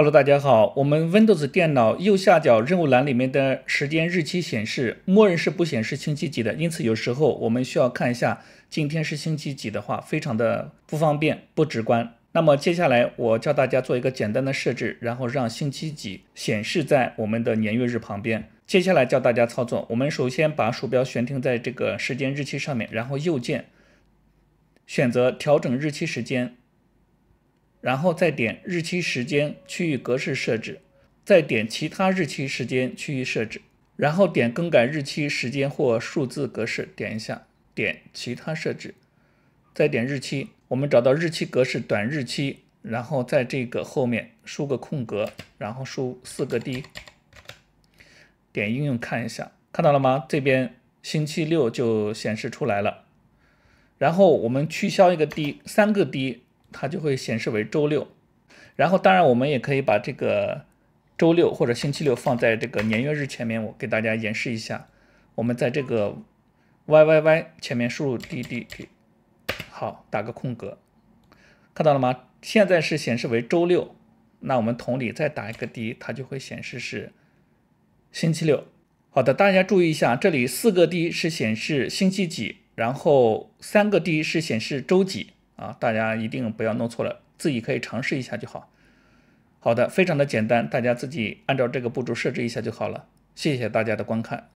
Hello，大家好。我们 Windows 电脑右下角任务栏里面的时间日期显示，默认是不显示星期几的，因此有时候我们需要看一下今天是星期几的话，非常的不方便、不直观。那么接下来我教大家做一个简单的设置，然后让星期几显示在我们的年月日旁边。接下来教大家操作。我们首先把鼠标悬停在这个时间日期上面，然后右键选择调整日期时间。然后再点日期时间区域格式设置，再点其他日期时间区域设置，然后点更改日期时间或数字格式，点一下，点其他设置，再点日期，我们找到日期格式短日期，然后在这个后面输个空格，然后输四个 D，点应用看一下，看到了吗？这边星期六就显示出来了，然后我们取消一个 D，三个 D。它就会显示为周六，然后当然我们也可以把这个周六或者星期六放在这个年月日前面。我给大家演示一下，我们在这个 yyy 前面输入 d d d，好，打个空格，看到了吗？现在是显示为周六，那我们同理再打一个 d，它就会显示是星期六。好的，大家注意一下，这里四个 d 是显示星期几，然后三个 d 是显示周几。啊，大家一定不要弄错了，自己可以尝试一下就好。好的，非常的简单，大家自己按照这个步骤设置一下就好了。谢谢大家的观看。